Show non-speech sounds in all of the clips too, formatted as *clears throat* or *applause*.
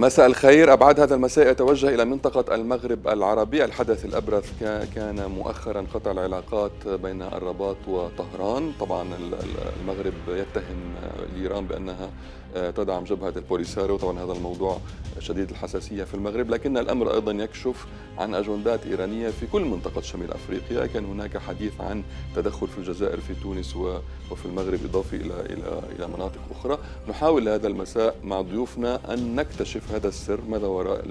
مساء الخير أبعاد هذا المساء يتوجه إلى منطقة المغرب العربي الحدث الأبرز كان مؤخرا قطع العلاقات بين الرباط وطهران طبعا المغرب يتهم الإيران بأنها آه، تدعم جبهة البوليساريو طبعا هذا الموضوع شديد الحساسية في المغرب لكن الأمر أيضا يكشف عن أجندات إيرانية في كل منطقة شمال أفريقيا كان هناك حديث عن تدخل في الجزائر في تونس وفي المغرب إضافة إلى, إلى, إلى مناطق أخرى نحاول هذا المساء مع ضيوفنا أن نكتشف هذا السر ماذا وراء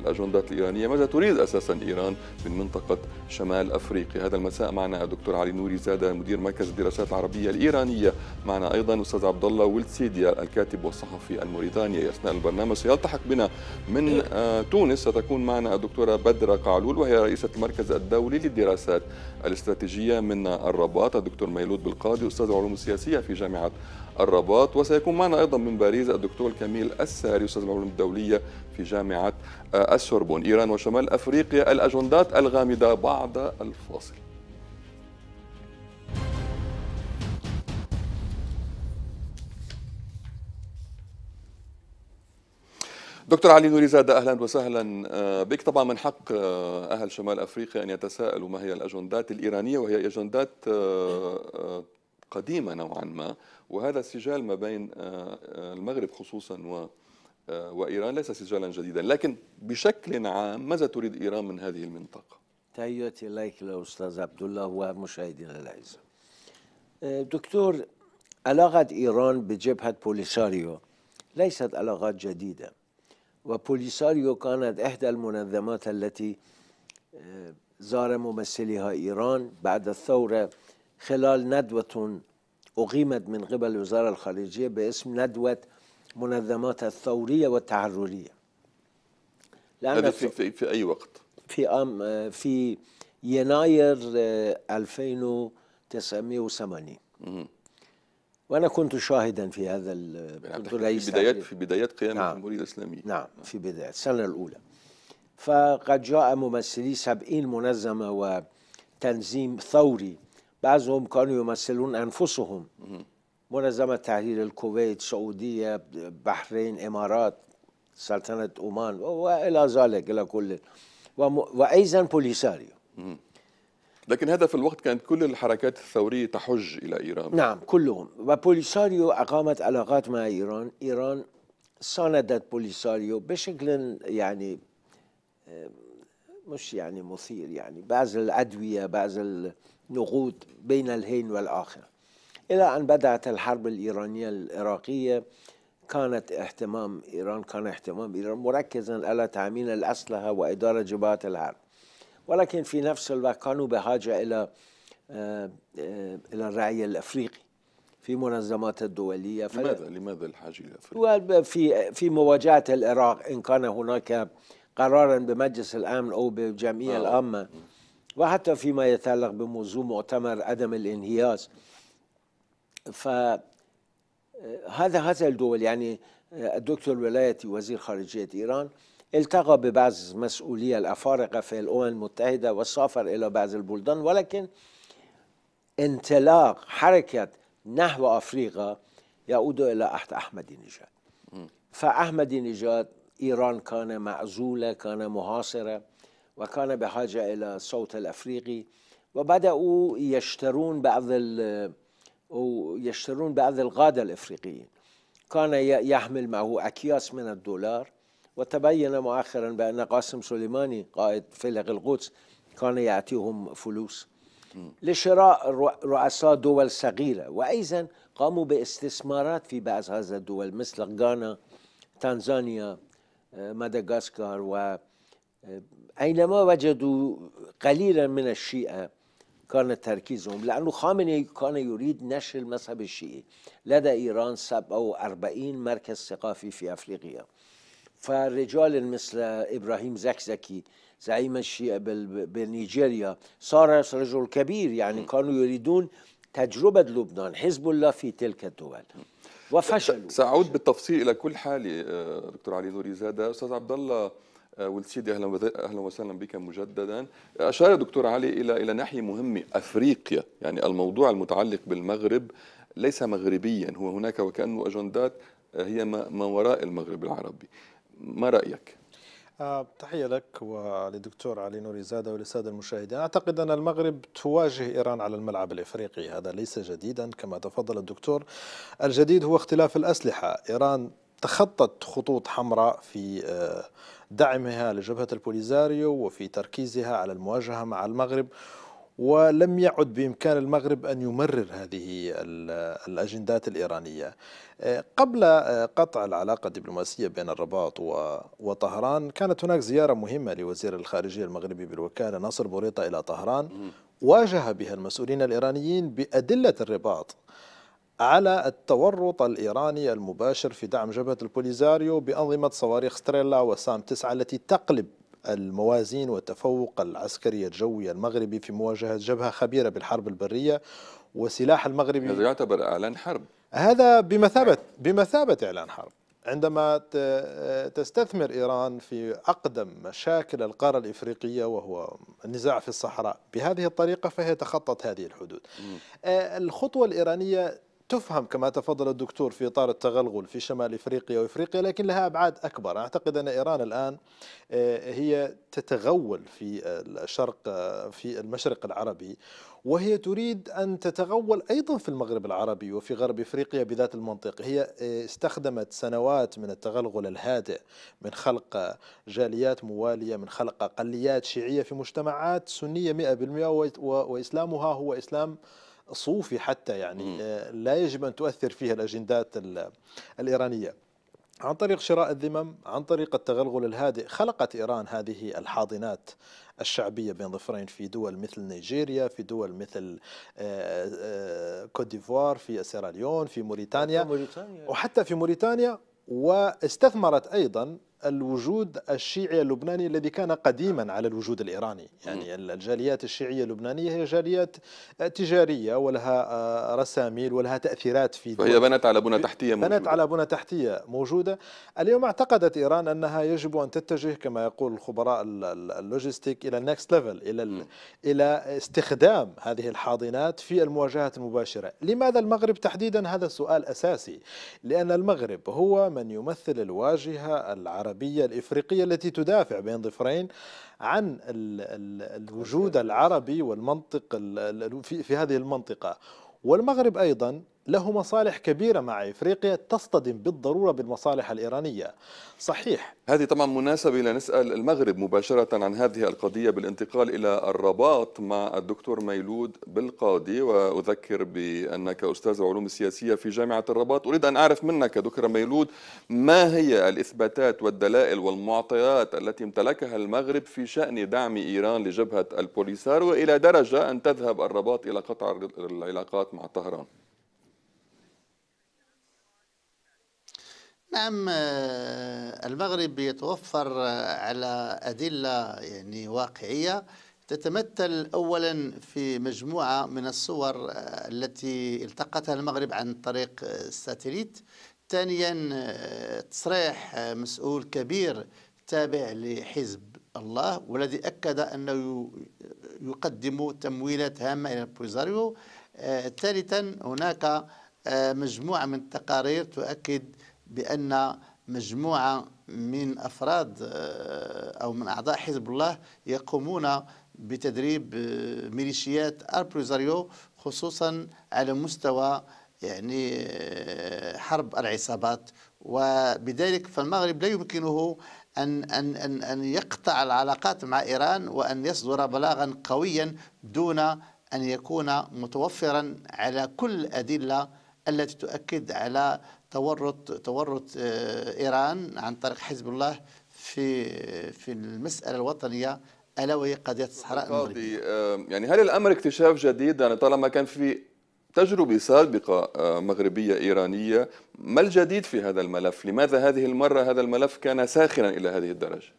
الأجندات الإيرانية ماذا تريد أساسا إيران من منطقة شمال أفريقيا هذا المساء معنا الدكتور علي نوري زادة مدير مركز الدراسات العربية الإيرانية معنا أيضا أستاذ عبد الله ولتسيديا الكاتب والصحفي الموريتاني أثناء البرنامج سيلتحق بنا من آه، تونس ستكون معنا الدكتورة بدرة قعلول وهي رئيسة المركز الدولي للدراسات الاستراتيجية من الرباط الدكتور ميلود بالقاضي أستاذ العلوم السياسية في جامعة الرباط وسيكون معنا أيضا من باريس الدكتور كميل الساري أستاذ العلوم الدولية في جامعة آه، السوربون إيران وشمال أفريقيا الأجندات الغامضة بعد الفاصل دكتور علي نوري زادة أهلا وسهلا آه، بك طبعا من حق آه، أهل شمال أفريقيا أن يتساءلوا ما هي الأجندات الإيرانية وهي أجندات قديمة نوعا ما وهذا السجال ما بين آه، آه، المغرب خصوصا و آه، وإيران ليس سجالا جديدا لكن بشكل عام ماذا تريد إيران من هذه المنطقة؟ تحياتي لك الأستاذ عبد الله ومشاهدينا الأعزاء دكتور علاقة إيران بجبهة بوليساريو ليست علاقات جديدة وبوليساريو كانت إحدى المنظمات التي زار ممثليها إيران بعد الثورة خلال ندوة أقيمت من قبل وزارة الخارجية باسم ندوة منظمات الثورية والتحررية لأن في, في, في أي وقت؟ في عام في يناير 1980 اه، وأنا كنت شاهدا في هذا يعني كنت في بدايات في بدايات قيام نعم الجمهورية الإسلامية نعم في بداية السنة الأولى فقد جاء ممثلي 70 منظمة وتنظيم ثوري بعضهم كانوا يمثلون أنفسهم منظمة تحرير الكويت سعودية بحرين إمارات سلطنة عمان وإلى ذلك إلى كل وأيضا بوليساريو لكن هذا في الوقت كانت كل الحركات الثورية تحج إلى إيران نعم كلهم وبوليساريو أقامت علاقات مع إيران إيران ساندت بوليساريو بشكل يعني آه، مش يعني مثير يعني بعض الأدوية بعض النقود بين الهين والآخر إلى أن بدأت الحرب الإيرانية العراقية كانت اهتمام إيران كان اهتمام إيران مركزا على تأمين الأسلحة وإدارة جبهات الحرب ولكن في نفس الوقت كانوا بحاجة إلى آه، آه، إلى الرعي الأفريقي في منظمات الدولية لماذا لماذا الحاجة إلى في في مواجهة العراق إن كان هناك قرارا بمجلس الامن او بالجمعيه العامه آه. وحتى فيما يتعلق بموضوع مؤتمر عدم الانهياز فهذا آه، هذا الدول يعني آه، الدكتور ولايتي وزير خارجية إيران التقى ببعض مسؤولية الأفارقة في الأمم المتحدة وسافر إلى بعض البلدان ولكن انطلاق حركة نحو أفريقيا يعود إلى أحمدي نجاد فأحمدي نجاد إيران كان معزولة كان محاصرة وكان بحاجة إلى الصوت الأفريقي وبدأوا يشترون بعض يشترون بعض الغادة الإفريقيين كان يحمل معه أكياس من الدولار وتبين مؤخرا بأن قاسم سليماني قائد فلق القدس كان يعطيهم فلوس لشراء رؤساء دول صغيرة وأيضا قاموا باستثمارات في بعض هذه الدول مثل غانا تنزانيا آه، مدغشقر و آه، أينما وجدوا قليلا من الشيعة كان تركيزهم لأنه خامنئي كان يريد نشر المذهب الشيعي لدى إيران 47 مركز ثقافي في أفريقيا فرجال مثل إبراهيم زكزكي زعيم الشيعة بنيجيريا صار رجل كبير يعني كانوا يريدون تجربة لبنان حزب الله في تلك الدول وفشلوا ساعود بالتفصيل الى كل حاله آه، دكتور علي نوري زاده استاذ عبد الله آه، ولد سيدي اهلا اهلا وسهلا بك مجددا اشار دكتور علي الى الى ناحيه مهمه افريقيا يعني الموضوع المتعلق بالمغرب ليس مغربيا هو هناك وكانه اجندات آه، هي ما وراء المغرب العربي ما رايك آه، تحية لك ولدكتور علي نوري زادة وللسادة المشاهدين أعتقد أن المغرب تواجه إيران على الملعب الإفريقي هذا ليس جديدا كما تفضل الدكتور الجديد هو اختلاف الأسلحة إيران تخطت خطوط حمراء في آه، دعمها لجبهة البوليزاريو وفي تركيزها على المواجهة مع المغرب ولم يعد بإمكان المغرب أن يمرر هذه الأجندات الإيرانية آه، قبل آه، قطع العلاقة الدبلوماسية بين الرباط وطهران كانت هناك زيارة مهمة لوزير الخارجية المغربي بالوكالة ناصر بوريطة إلى طهران واجه بها المسؤولين الإيرانيين بأدلة الرباط على التورط الإيراني المباشر في دعم جبهة البوليزاريو بأنظمة صواريخ ستريلا وسام 9 التي تقلب الموازين والتفوق العسكري الجوي المغربي في مواجهة جبهة خبيرة بالحرب البرية وسلاح المغربي هذا يعتبر إعلان حرب هذا بمثابة بمثابة إعلان حرب عندما تستثمر إيران في أقدم مشاكل القارة الإفريقية وهو النزاع في الصحراء بهذه الطريقة فهي تخطت هذه الحدود آه، الخطوة الإيرانية تفهم كما تفضل الدكتور في إطار التغلغل في شمال إفريقيا وإفريقيا لكن لها أبعاد أكبر أعتقد أن إيران الآن آه، هي تتغول في الشرق آه، في المشرق العربي وهي تريد أن تتغول أيضا في المغرب العربي وفي غرب إفريقيا بذات المنطق، هي آه، استخدمت سنوات من التغلغل الهادئ من خلق جاليات موالية من خلق أقليات شيعية في مجتمعات سنية 100% وإسلامها هو إسلام صوفي حتى يعني آه، لا يجب أن تؤثر فيها الأجندات الإيرانية عن طريق شراء الذمم عن طريق التغلغل الهادئ خلقت إيران هذه الحاضنات الشعبية بين ظفرين في دول مثل نيجيريا في دول مثل كوت آه، ديفوار آه، في سيراليون في موريتانيا وحتى في موريتانيا واستثمرت أيضا الوجود الشيعي اللبناني الذي كان قديما على الوجود الإيراني يعني الجاليات الشيعية اللبنانية هي جاليات آه، تجارية ولها آه، رساميل ولها تأثيرات في وهي فهي بنت على بنى تحتية موجودة. بنت على بنى تحتية موجودة اليوم اعتقدت إيران أنها يجب أن تتجه كما يقول الخبراء اللوجستيك إلى النكست ليفل إلى إلى استخدام هذه الحاضنات في المواجهات المباشرة لماذا المغرب تحديدا هذا سؤال أساسي لأن المغرب هو من يمثل الواجهة العربية العربية الإفريقية التي تدافع بين ضفرين عن الوجود العربي والمنطق في هذه المنطقة والمغرب أيضا له مصالح كبيرة مع إفريقيا تصطدم بالضرورة بالمصالح الإيرانية صحيح هذه طبعا مناسبة لنسأل المغرب مباشرة عن هذه القضية بالانتقال إلى الرباط مع الدكتور ميلود بالقاضي وأذكر بأنك أستاذ العلوم السياسية في جامعة الرباط أريد أن أعرف منك دكتور ميلود ما هي الإثباتات والدلائل والمعطيات التي امتلكها المغرب في شأن دعم إيران لجبهة البوليسار وإلى درجة أن تذهب الرباط إلى قطع العلاقات مع طهران نعم آه، المغرب يتوفر آه، على أدلة يعني واقعية تتمثل اولا في مجموعه من الصور آه، التي التقتها المغرب عن طريق الساتليت ثانيا تصريح مسؤول كبير تابع لحزب الله والذي اكد انه يقدم تمويلات هامه الى البوزاريو ثالثا هناك مجموعه من التقارير تؤكد بأن مجموعة من أفراد آه، أو من أعضاء حزب الله يقومون بتدريب آه، ميليشيات البريزاريو خصوصا على مستوى يعني آه، حرب العصابات وبذلك فالمغرب لا يمكنه أن أن أن أن يقطع العلاقات مع إيران وأن يصدر بلاغا قويا دون أن يكون متوفرا على كل الأدلة التي تؤكد على تورط تورط آه، ايران عن طريق حزب الله في في المساله الوطنيه الا وهي قضيه الصحراء المغربيه. آه، يعني هل الامر اكتشاف جديد يعني طالما كان في تجربه سابقه آه، مغربيه ايرانيه ما الجديد في هذا الملف؟ لماذا هذه المره هذا الملف كان ساخنا الى هذه الدرجه؟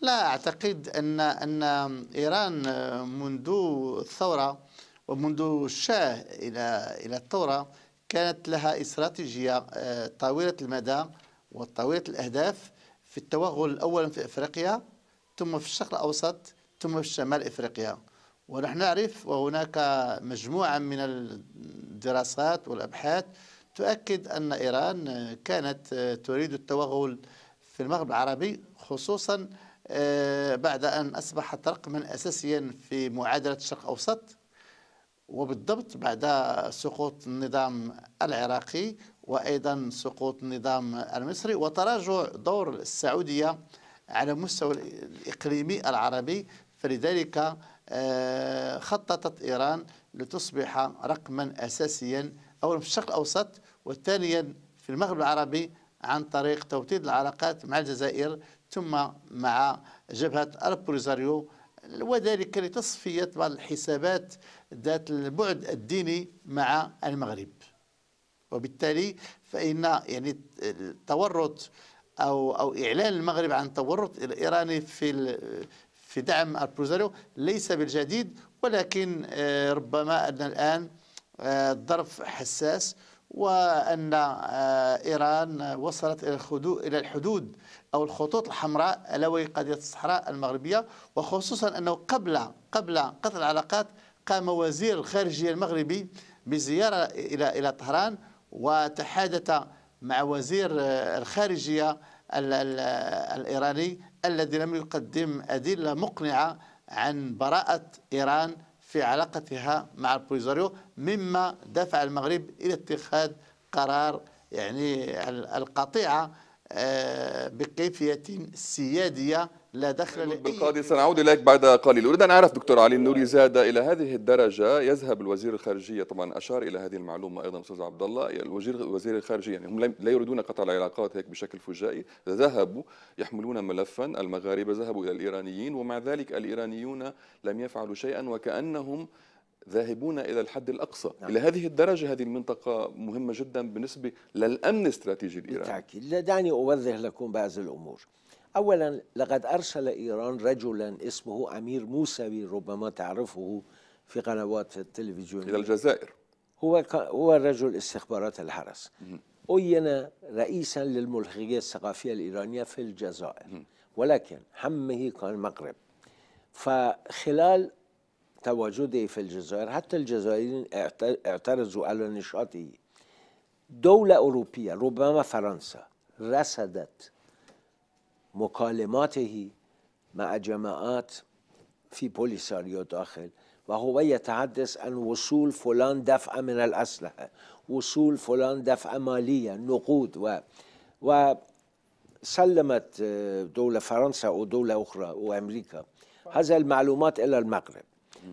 لا اعتقد ان ان ايران منذ الثوره ومنذ الشاه إلى إلى الثورة كانت لها استراتيجية آه، طويلة المدى وطويلة الأهداف في التوغل أولا في إفريقيا ثم في الشرق الأوسط ثم في شمال إفريقيا ونحن نعرف وهناك مجموعة من الدراسات والأبحاث تؤكد أن إيران كانت آه، تريد التوغل في المغرب العربي خصوصا آه، بعد أن أصبحت رقما أساسيا في معادلة الشرق الأوسط وبالضبط بعد سقوط النظام العراقي وأيضا سقوط النظام المصري وتراجع دور السعودية على المستوى الإقليمي العربي فلذلك آه، خططت إيران لتصبح رقما أساسيا أولا في الشرق الأوسط وثانيا في المغرب العربي عن طريق توطيد العلاقات مع الجزائر ثم مع جبهة البوليزاريو وذلك لتصفية بعض الحسابات ذات البعد الديني مع المغرب وبالتالي فإن يعني التورط أو أو إعلان المغرب عن التورط الإيراني في في دعم البروزاريو ليس بالجديد ولكن آه، ربما أن الآن الظرف آه، حساس وأن آه، إيران وصلت إلى الخدو إلى الحدود أو الخطوط الحمراء ألا وهي قضية الصحراء المغربية وخصوصا أنه قبل قبل قطع العلاقات قام وزير الخارجية المغربي بزيارة إلى إلى طهران وتحادث مع وزير آه، الخارجية الإيراني الذي لم يقدم أدلة مقنعة عن براءة إيران في علاقتها مع البوليزاريو مما دفع المغرب إلى اتخاذ قرار يعني القطيعة آه، بكيفية سيادية لا دخل لأي بالقاضي سنعود إليك بعد قليل أريد أن أعرف دكتور علي النوري زاد إلى هذه الدرجة يذهب الوزير الخارجية طبعا أشار إلى هذه المعلومة أيضا أستاذ عبد الله الوزير وزير الخارجية يعني هم لا يريدون قطع العلاقات هيك بشكل فجائي ذهبوا يحملون ملفا المغاربة ذهبوا إلى الإيرانيين ومع ذلك الإيرانيون لم يفعلوا شيئا وكأنهم ذاهبون الى الحد الاقصى نعم. الى هذه الدرجه هذه المنطقه مهمه جدا بالنسبه للامن الاستراتيجي الايراني بالتاكيد لا دعني اوضح لكم بعض الامور أولا لقد أرسل إيران رجلا اسمه أمير موسوي ربما تعرفه في قنوات التلفزيون إلى الجزائر هو هو رجل استخبارات الحرس أين رئيسا للملحقية الثقافية الإيرانية في الجزائر ولكن همه كان المغرب فخلال تواجده في الجزائر حتى الجزائريين اعترضوا على نشاطه دولة أوروبية ربما فرنسا رصدت مكالماته مع جماعات في بوليساريو داخل وهو يتحدث عن وصول فلان دفعة من الأسلحة وصول فلان دفعة مالية نقود و وسلمت اه، دولة فرنسا ودولة أخرى وأمريكا هذا المعلومات إلى المغرب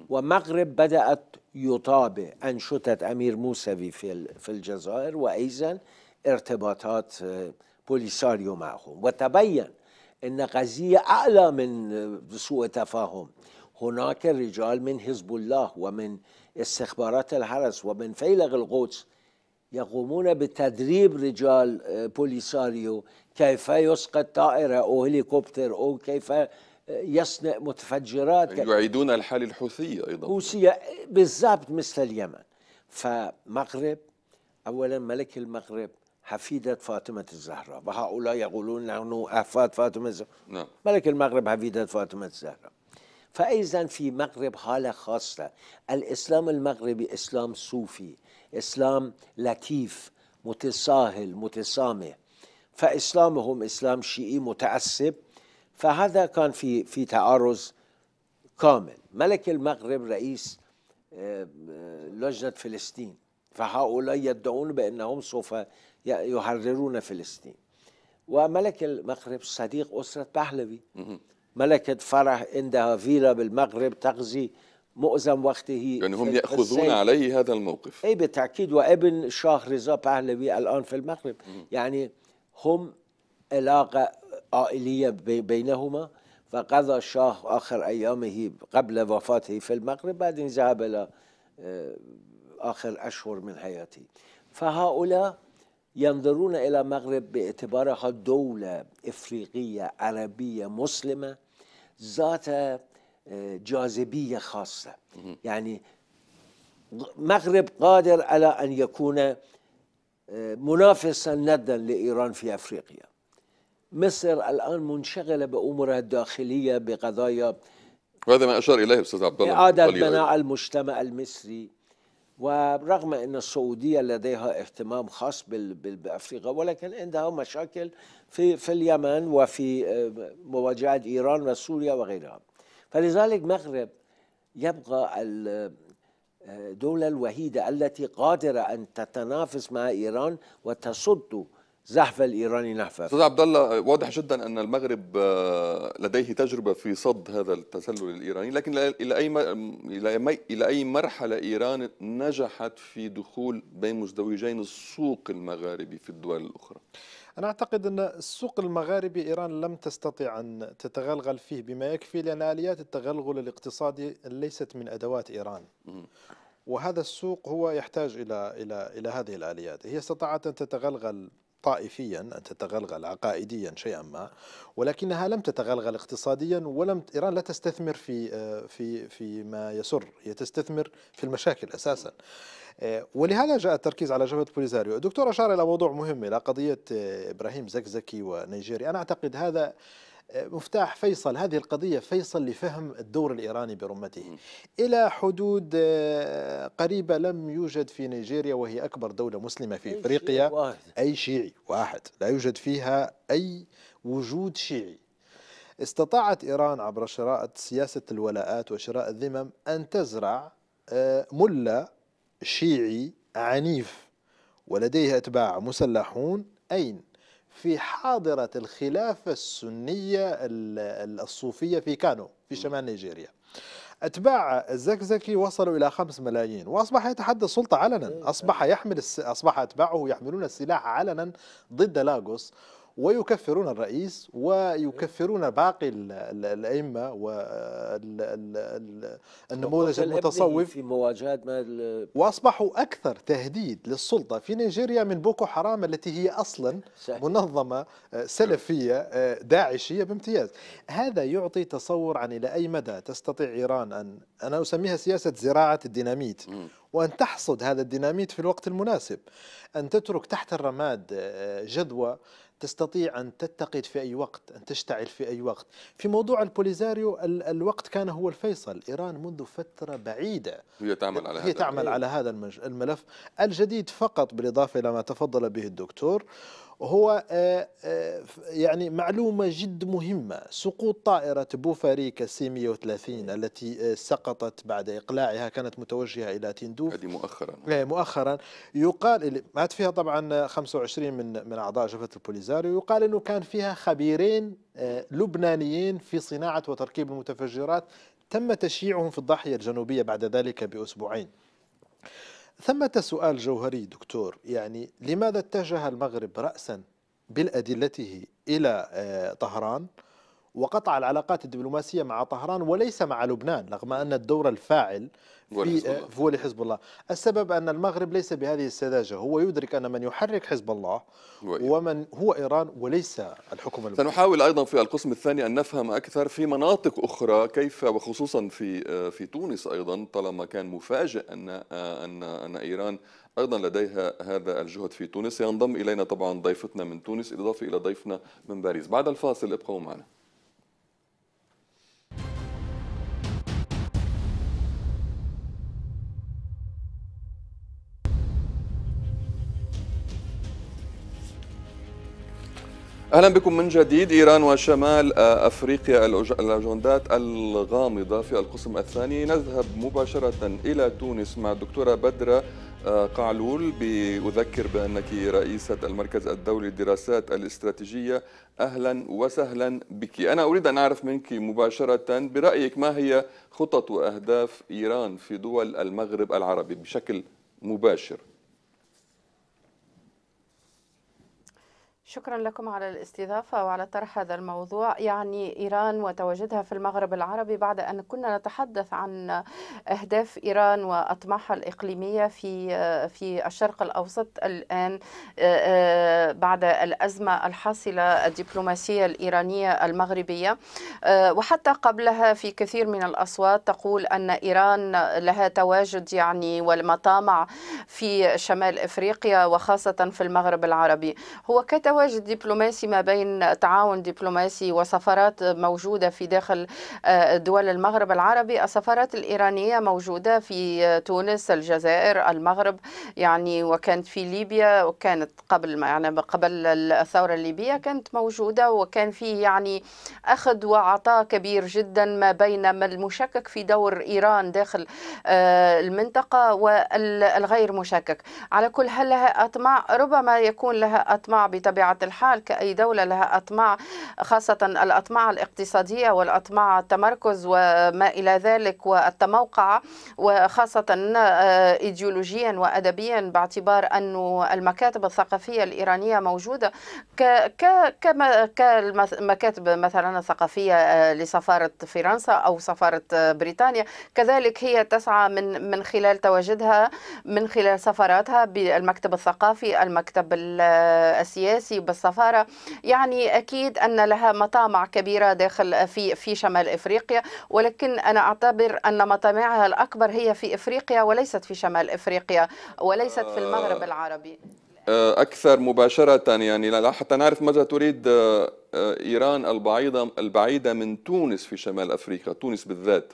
ومغرب بدأت يطابع أنشطة أمير موسوي في في الجزائر وأيضا ارتباطات بوليساريو اه، معهم وتبين ان قضيه اعلى من سوء تفاهم هناك رجال من حزب الله ومن استخبارات الحرس ومن فيلق القدس يقومون بتدريب رجال آه، بوليساريو كيف يسقط طائره او هليكوبتر او كيف آه، يصنع متفجرات يعيدون الحاله الحوثيه ايضا حوثيه بالضبط مثل اليمن فمغرب اولا ملك المغرب حفيدة فاطمة الزهراء وهؤلاء يقولون نحن أحفاد فاطمة الزهراء نعم. ملك المغرب حفيدة فاطمة الزهراء فأيضا في المغرب حالة خاصة الإسلام المغربي إسلام صوفي إسلام لطيف متساهل متسامح فإسلامهم إسلام شيعي متعصب فهذا كان في في تعارض كامل ملك المغرب رئيس آه، آه، لجنة فلسطين فهؤلاء يدعون بأنهم سوف يحررون فلسطين وملك المغرب صديق أسرة بحلوي ملكة فرح عندها فيلا بالمغرب تغزي معظم وقته يعني هم ياخذون عليه هذا الموقف اي بالتاكيد وابن شاه رضا بحلوي الان في المغرب يعني هم علاقه عائليه بينهما فقضى شاه اخر ايامه قبل وفاته في المغرب بعدين ذهب الى آه، اخر اشهر من حياته فهؤلاء ينظرون إلى المغرب باعتبارها دولة إفريقية عربية مسلمة ذات آه، جاذبية خاصة يعني مغرب قادر على أن يكون آه، منافسا ندا لإيران في أفريقيا مصر الآن منشغلة بأمورها الداخلية بقضايا وهذا ما أشار إليه أستاذ عبد الله إعادة بناء المجتمع المصري ورغم أن السعودية لديها اهتمام خاص بأفريقيا ولكن عندها مشاكل في, في اليمن وفي آه، مواجهة إيران وسوريا وغيرها فلذلك المغرب يبقى الدولة آه، الوحيدة التي قادرة أن تتنافس مع إيران وتصد زحف الايراني نحفه استاذ عبد الله واضح جدا ان المغرب آه، لديه تجربه في صد هذا التسلل الايراني لكن الى اي الى الى اي مرحله ايران نجحت في دخول بين مزدوجين السوق المغاربي في الدول الاخرى أنا أعتقد أن السوق المغاربي إيران لم تستطع أن تتغلغل فيه بما يكفي لأن آليات التغلغل الاقتصادي ليست من أدوات إيران وهذا السوق هو يحتاج إلى إلى إلى هذه الآليات هي استطاعت أن تتغلغل طائفيا أن تتغلغل عقائديا شيئا ما ولكنها لم تتغلغل اقتصاديا ولم إيران لا تستثمر في آه، في في ما يسر هي تستثمر في المشاكل أساسا آه، ولهذا جاء التركيز على جبهة بوليزاريو الدكتور أشار إلى موضوع مهم إلى قضية آه، إبراهيم زكزكي ونيجيريا أنا أعتقد هذا مفتاح فيصل هذه القضية فيصل لفهم الدور الإيراني برمته إلى حدود آه، قريبة لم يوجد في نيجيريا وهي أكبر دولة مسلمة في إفريقيا أي شيعي واحد لا يوجد فيها أي وجود شيعي استطاعت إيران عبر شراء سياسة الولاءات وشراء الذمم أن تزرع آه، ملا شيعي عنيف ولديه أتباع مسلحون أين؟ في حاضرة الخلافة السنية الصوفية في كانو في شمال نيجيريا أتباع الزكزكي وصلوا إلى خمس ملايين وأصبح يتحدى السلطة علنا إيه، أصبح يحمل الس... أصبح أتباعه يحملون السلاح علنا ضد لاغوس ويكفرون الرئيس ويكفرون باقي الائمه والنموذج المتصوف في مواجهه ما واصبحوا اكثر تهديد للسلطه في نيجيريا من بوكو حرام التي هي اصلا منظمه آه، سلفيه آه، داعشيه بامتياز هذا يعطي تصور عن الى اي مدى تستطيع ايران ان انا اسميها سياسه زراعه الديناميت وأن تحصد هذا الديناميت في الوقت المناسب أن تترك تحت الرماد آه، جدوى تستطيع أن تتقد في أي وقت أن تشتعل في أي وقت في موضوع البوليزاريو الوقت كان هو الفيصل إيران منذ فترة بعيدة هي تعمل على هي هذا تعمل على هذا الملف الجديد فقط بالإضافة إلى ما تفضل به الدكتور هو آه، آه، يعني معلومة جد مهمة سقوط طائرة بوفاريكا سي 130 التي آه، سقطت بعد إقلاعها كانت متوجهة إلى تندوف هذه مؤخرا إيه، مؤخرا يقال مات فيها طبعا 25 من من أعضاء جبهة البوليزاريو يقال أنه كان فيها خبيرين لبنانيين في صناعة وتركيب المتفجرات تم تشييعهم في الضاحية الجنوبية بعد ذلك بأسبوعين ثمة سؤال جوهري دكتور يعني لماذا اتجه المغرب رأسا بأدلته إلى آه، طهران وقطع العلاقات الدبلوماسية مع طهران وليس مع لبنان رغم أن الدور الفاعل في آه، هو لحزب الله السبب أن المغرب ليس بهذه السذاجة هو يدرك أن من يحرك حزب الله ومن هو إيران وليس الحكومة اللبنانية سنحاول أيضا في القسم الثاني أن نفهم أكثر في مناطق أخرى كيف وخصوصا في آه، في تونس أيضا طالما كان مفاجئ أن آه، أن أن إيران ايضا لديها هذا الجهد في تونس ينضم الينا طبعا ضيفتنا من تونس بالاضافه الى ضيفنا من باريس بعد الفاصل ابقوا معنا اهلا بكم من جديد ايران وشمال آه، افريقيا الاجندات الغامضه في القسم الثاني نذهب مباشره الى تونس مع الدكتوره بدره آه، قعلول بأذكر بأنك رئيسة المركز الدولي للدراسات الاستراتيجية أهلا وسهلا بك أنا أريد أن أعرف منك مباشرة برأيك ما هي خطط وأهداف إيران في دول المغرب العربي بشكل مباشر شكرا لكم على الاستضافة وعلى طرح هذا الموضوع يعني إيران وتواجدها في المغرب العربي بعد أن كنا نتحدث عن أهداف إيران وأطماعها الإقليمية في في الشرق الأوسط الآن آه، آه، بعد الأزمة الحاصلة الدبلوماسية الإيرانية المغربية آه، وحتى قبلها في كثير من الأصوات تقول أن إيران لها تواجد يعني والمطامع في شمال إفريقيا وخاصة في المغرب العربي هو كتواجد تواجد دبلوماسي ما بين تعاون دبلوماسي وسفارات موجودة في داخل آه، دول المغرب العربي السفارات الإيرانية موجودة في آه، تونس الجزائر المغرب يعني وكانت في ليبيا وكانت قبل يعني قبل الثورة الليبية كانت موجودة وكان في يعني أخذ وعطاء كبير جدا ما بين ما المشكك في دور إيران داخل آه، المنطقة والغير مشكك على كل هل لها أطماع ربما يكون لها أطماع بطبيعة بطبيعة الحال كأي دولة لها أطماع خاصة الأطماع الاقتصادية والأطماع التمركز وما إلى ذلك والتموقع وخاصة آه، إيديولوجيا وأدبيا باعتبار أن المكاتب الثقافية الإيرانية موجودة كالمكاتب مثلا الثقافية آه، لسفارة فرنسا أو سفارة آه، بريطانيا كذلك هي تسعى من من خلال تواجدها من خلال سفاراتها بالمكتب الثقافي المكتب السياسي النصيب بالسفارة يعني أكيد أن لها مطامع كبيرة داخل في في شمال إفريقيا ولكن أنا أعتبر أن مطامعها الأكبر هي في إفريقيا وليست في شمال إفريقيا وليست في المغرب آه، العربي آه، أكثر مباشرة يعني حتى نعرف ماذا تريد آه، إيران البعيدة البعيدة من تونس في شمال أفريقيا تونس بالذات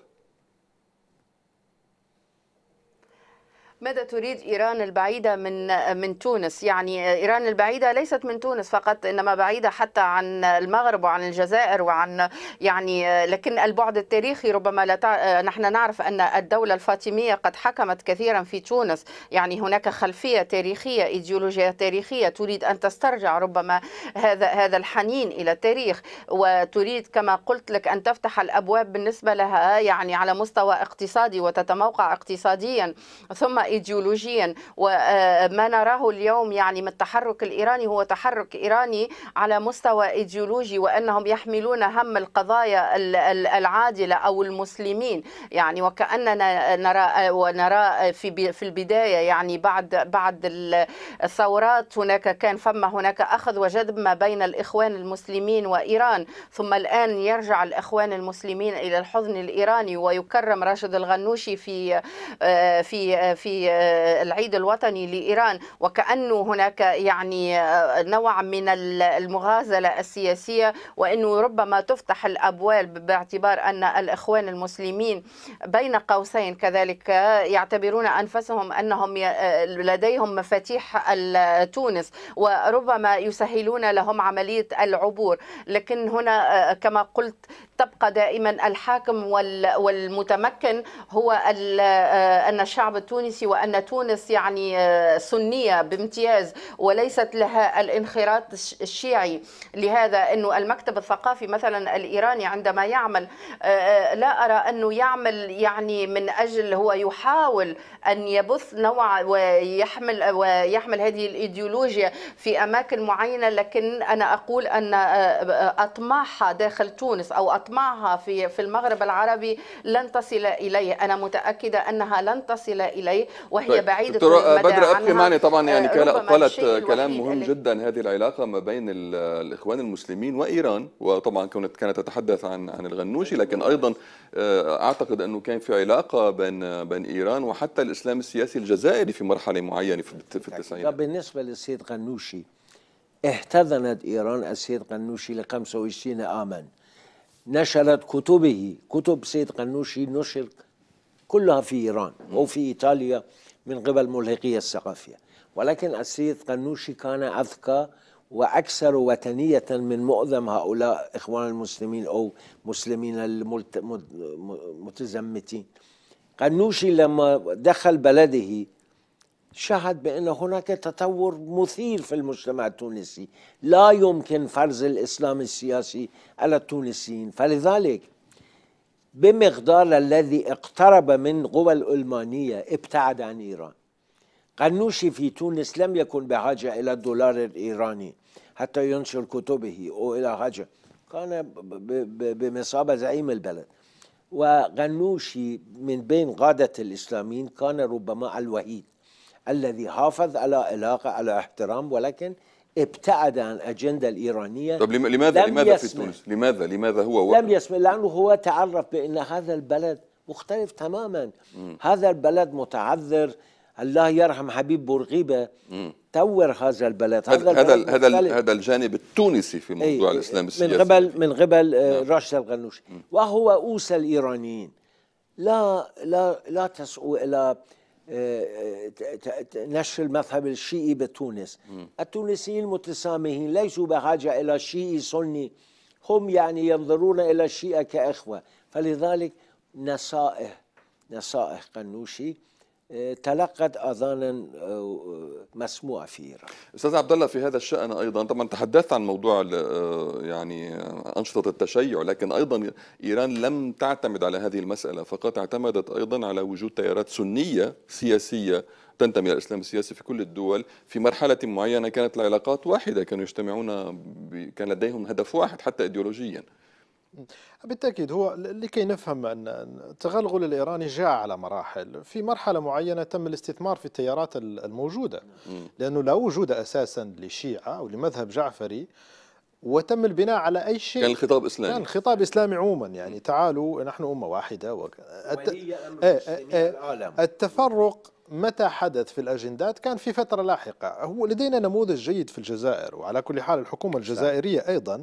ماذا تريد إيران البعيدة من من تونس؟ يعني إيران البعيدة ليست من تونس فقط إنما بعيدة حتى عن المغرب وعن الجزائر وعن يعني لكن البعد التاريخي ربما لا تع... نحن نعرف أن الدولة الفاطمية قد حكمت كثيرا في تونس، يعني هناك خلفية تاريخية، إيديولوجيا تاريخية تريد أن تسترجع ربما هذا هذا الحنين إلى التاريخ وتريد كما قلت لك أن تفتح الأبواب بالنسبة لها يعني على مستوى اقتصادي وتتموقع اقتصاديا ثم ايديولوجيا وما نراه اليوم يعني من التحرك الايراني هو تحرك ايراني على مستوى ايديولوجي وانهم يحملون هم القضايا العادله او المسلمين يعني وكاننا نرى ونرى في في البدايه يعني بعد بعد الثورات هناك كان فما هناك اخذ وجذب ما بين الاخوان المسلمين وايران ثم الان يرجع الاخوان المسلمين الى الحضن الايراني ويكرم راشد الغنوشي في آه، في آه، في العيد الوطني لإيران وكأنه هناك يعني آه، نوع من المغازلة السياسية وأنه ربما تفتح الأبواب باعتبار أن الإخوان المسلمين بين قوسين كذلك آه، يعتبرون أنفسهم أنهم آه، لديهم مفاتيح تونس وربما يسهلون لهم عملية العبور لكن هنا كما قلت تبقى دائما الحاكم والمتمكن هو آه، أن الشعب التونسي وأن تونس يعني آه، سنية بامتياز وليست لها الانخراط الشيعي لهذا أنه المكتب الثقافي مثلا الإيراني عندما يعمل آه، لا أرى أنه يعمل يعني من أجل هو يحاول أن يبث نوع ويحمل ويحمل هذه الإيديولوجيا في أماكن معينة لكن أنا أقول أن أطماعها داخل تونس أو أطماحها أطمعها في في المغرب العربي لن تصل إليه أنا متأكدة أنها لن تصل إليه وهي طيب. بعيدة المدى بدر أبقي معني طبعا يعني آه، قالت كلام مهم جدا هذه العلاقة ما بين الإخوان المسلمين وإيران وطبعا كانت كانت تتحدث عن عن الغنوشي أيوة. لكن أيضا آه، أعتقد أنه كان في علاقة بين بين إيران وحتى الإسلام السياسي الجزائري في مرحلة معينة في التسعينات طيب، بالنسبة للسيد غنوشي احتضنت إيران السيد غنوشي ل 25 عاما نشرت كتبه كتب سيد قنوشي نشر كلها في إيران أو في إيطاليا من قبل ملهقية الثقافية ولكن السيد قنوشي كان أذكى وأكثر وطنية من معظم هؤلاء إخوان المسلمين أو مسلمين المتزمتين قنوشي لما دخل بلده شهد بأن هناك تطور مثير في المجتمع التونسي لا يمكن فرز الإسلام السياسي على التونسيين فلذلك بمقدار الذي اقترب من قوى الألمانية ابتعد عن إيران قنوشي في تونس لم يكن بحاجة إلى الدولار الإيراني حتى ينشر كتبه أو إلى حاجة كان بمصابة زعيم البلد وغنوشي من بين قادة الإسلاميين كان ربما الوحيد الذي حافظ على علاقة على احترام ولكن ابتعد عن أجندة الإيرانية طب لماذا لماذا في تونس لماذا لماذا هو لم يسمع لأنه هو تعرف بأن هذا البلد مختلف تماما مم. هذا البلد متعذر الله يرحم حبيب بورقيبه تور هذا البلد هذا هذا هذا, هذا الجانب التونسي في موضوع ايه الاسلام السياسي من قبل من قبل آه، نعم. راشد الغنوشي وهو اوسى الايرانيين لا لا لا تسعوا الى آه، آه، نشر المذهب الشيعي بتونس التونسيين المتسامحين ليسوا بحاجة إلى شيعي سني هم يعني ينظرون إلى الشيعة كإخوة فلذلك نصائح نصائح قنوشي تلقت اذانا آه، مسموعه في ايران. استاذ عبد الله في هذا الشان ايضا طبعا تحدثت عن موضوع آه، يعني انشطه التشيع لكن ايضا ايران لم تعتمد على هذه المساله فقط اعتمدت ايضا على وجود تيارات سنيه سياسيه تنتمي الى الاسلام السياسي في كل الدول في مرحله معينه كانت العلاقات واحده كانوا يجتمعون كان لديهم هدف واحد حتى ايديولوجيا. بالتأكيد هو لكي نفهم أن التغلغل الإيراني جاء على مراحل في مرحلة معينة تم الاستثمار في التيارات الموجودة لأنه لا وجود أساسا لشيعة أو لمذهب جعفري وتم البناء على اي شيء كان الخطاب اسلامي كان الخطاب اسلامي عموما يعني تعالوا نحن امه واحده و... إيه، إيه، الت... إيه، العالم. التفرق متى حدث في الأجندات كان في فترة لاحقة هو لدينا نموذج جيد في الجزائر وعلى كل حال الحكومة نعم. الجزائرية أيضا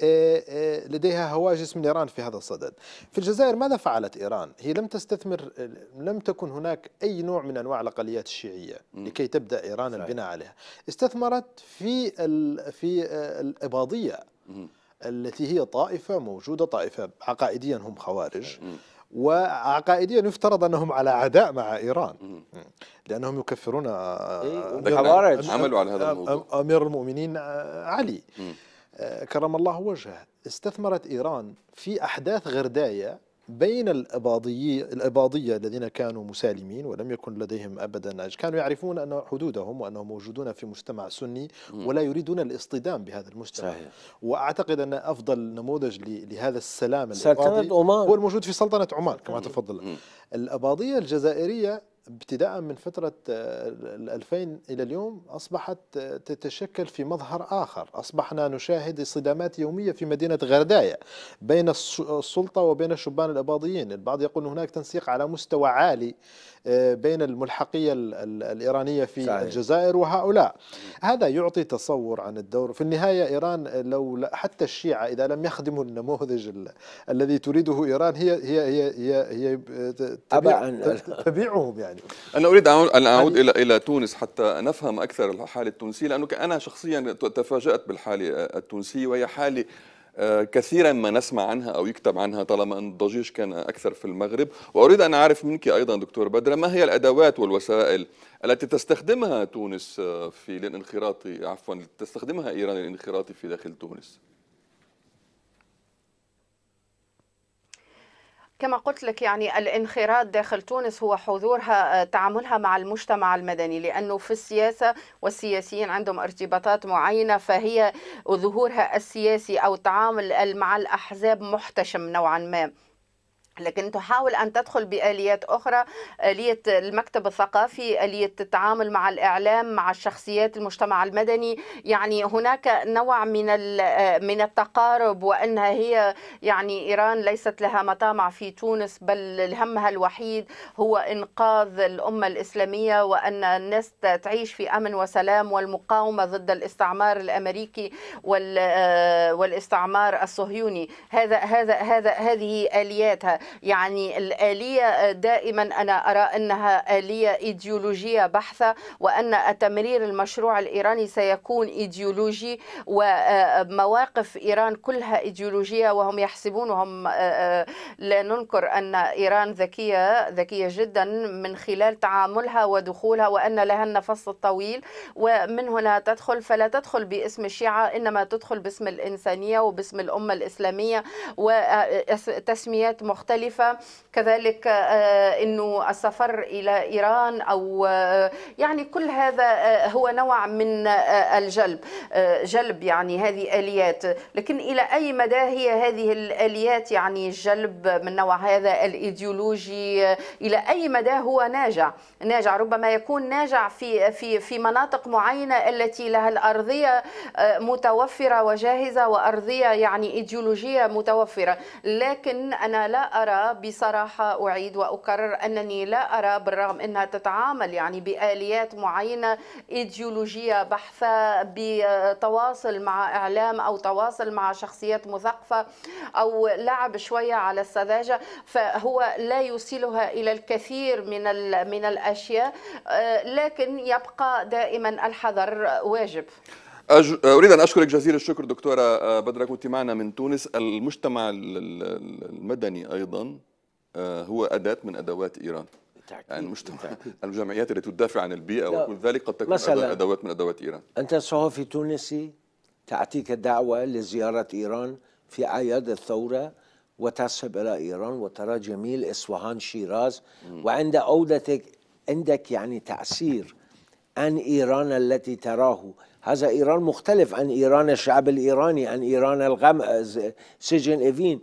آه، آه، لديها هواجس من إيران في هذا الصدد في الجزائر ماذا فعلت إيران؟ هي لم تستثمر لم تكن هناك أي نوع من أنواع الأقليات الشيعية لكي تبدأ إيران البناء عليها استثمرت في, في آه، الإباضية التي هي طائفة موجودة طائفة عقائديا هم خوارج وعقائديا يفترض انهم على عداء مع ايران لانهم يكفرون الخوارج آه، إيه، عملوا على هذا الموضوع امير المؤمنين آه، علي آه، كرم الله وجهه استثمرت ايران في احداث غردايه بين الإباضي الإباضية الذين كانوا مسالمين ولم يكن لديهم أبدا كانوا يعرفون أن حدودهم وأنهم موجودون في مجتمع سني ولا يريدون الاصطدام بهذا المجتمع صحيح. وأعتقد أن أفضل نموذج لهذا السلام الإباضي هو الموجود في سلطنة عمان كما تفضل الأباضية الجزائرية ابتداء من فترة 2000 آه، إلى اليوم أصبحت آه، تتشكل في مظهر آخر أصبحنا نشاهد صدامات يومية في مدينة غرداية بين السلطة وبين الشبان الأباضيين البعض يقول هناك تنسيق على مستوى عالي بين الملحقية الإيرانية في صحيح. الجزائر وهؤلاء هذا يعطي تصور عن الدور في النهاية إيران لو حتى الشيعة إذا لم يخدموا النموذج الذي تريده إيران هي هي هي هي, هي تبيع *laughs* تبيعهم يعني أنا أريد أن أعود إلى إلى تونس حتى نفهم أكثر الحالة التونسية لأنه أنا شخصيا تفاجأت بالحالة التونسية وهي حالة آه، كثيرا ما نسمع عنها أو يكتب عنها طالما أن الضجيج كان أكثر في المغرب وأريد أن أعرف منك أيضا دكتور بدر ما هي الأدوات والوسائل التي تستخدمها تونس آه، في الانخراط عفوا تستخدمها إيران للانخراط في داخل تونس كما قلت لك يعني الانخراط داخل تونس هو حضورها آه، تعاملها مع المجتمع المدني لانه في السياسه والسياسيين عندهم ارتباطات معينه فهي ظهورها السياسي او التعامل مع الاحزاب محتشم نوعا ما لكن تحاول أن تدخل بآليات أخرى آلية المكتب الثقافي آلية التعامل مع الإعلام مع الشخصيات المجتمع المدني يعني هناك نوع من آه، من التقارب وأنها هي يعني إيران ليست لها مطامع في تونس بل همها الوحيد هو إنقاذ الأمة الإسلامية وأن الناس تعيش في أمن وسلام والمقاومة ضد الاستعمار الأمريكي آه، والاستعمار الصهيوني هذا هذا هذا هذه آلياتها يعني الآلية آه، دائما أنا أرى أنها آلية إيديولوجية بحثة وأن تمرير المشروع الإيراني سيكون إيديولوجي ومواقف آه، آه، إيران كلها إيديولوجية وهم يحسبون وهم لا ننكر أن إيران ذكية ذكية جدا من خلال تعاملها ودخولها وأن لها النفس الطويل ومن هنا تدخل فلا تدخل باسم الشيعة إنما تدخل باسم الإنسانية وباسم الأمة الإسلامية وتسميات مختلفة مختلفة كذلك آه، أنه السفر إلى إيران أو آه، يعني كل هذا آه، هو نوع من الجلب جلب يعني هذه آليات لكن إلى أي مدى هي هذه الآليات يعني الجلب من نوع هذا الإيديولوجي إلى أي مدى هو ناجع ناجع ربما يكون ناجع في في في مناطق معينة التي لها الأرضية متوفرة وجاهزة وأرضية يعني إيديولوجية متوفرة لكن أنا لا أرى بصراحة أعيد وأكرر أنني لا أرى بالرغم أنها تتعامل يعني بآليات معينة إيديولوجية بحثة بتواصل مع إعلام أو تواصل مع شخصيات مثقفة أو لعب شوية على السذاجة فهو لا يوصلها إلى الكثير من من الأشياء آه، لكن يبقى دائما الحذر واجب آه، اريد ان اشكرك جزيل الشكر دكتوره آه، بدر كنت معنا من تونس المجتمع المدني ايضا آه، هو اداه من ادوات ايران بالتأكيد يعني المجتمع *laughs* الجمعيات التي تدافع عن البيئه وكل ذلك قد تكون مثلا ادوات من ادوات ايران انت صحفي تونسي تعطيك دعوه لزياره ايران في اعياد الثوره وتذهب الى ايران وترى جميل اصفهان شيراز وعند عودتك عندك يعني تاثير عن ايران التي تراه هذا إيران مختلف عن إيران الشعب الإيراني عن إيران الغم آه، سجن إيفين